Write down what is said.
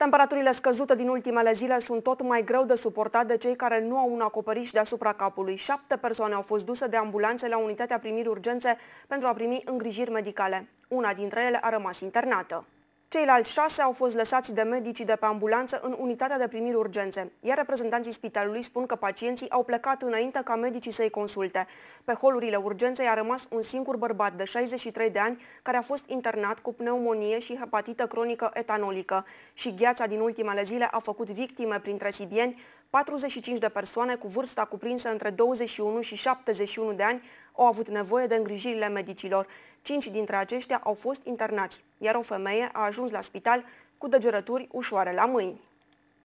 Temperaturile scăzute din ultimele zile sunt tot mai greu de suportat de cei care nu au un acoperiș deasupra capului. Șapte persoane au fost duse de ambulanțe la unitatea primirii urgențe pentru a primi îngrijiri medicale. Una dintre ele a rămas internată. Ceilalți șase au fost lăsați de medicii de pe ambulanță în unitatea de primiri urgențe, iar reprezentanții spitalului spun că pacienții au plecat înainte ca medicii să-i consulte. Pe holurile urgenței a rămas un singur bărbat de 63 de ani care a fost internat cu pneumonie și hepatită cronică etanolică și gheața din ultimele zile a făcut victime printre sibieni 45 de persoane cu vârsta cuprinsă între 21 și 71 de ani, au avut nevoie de îngrijirile medicilor. Cinci dintre aceștia au fost internați, iar o femeie a ajuns la spital cu degerături ușoare la mâini.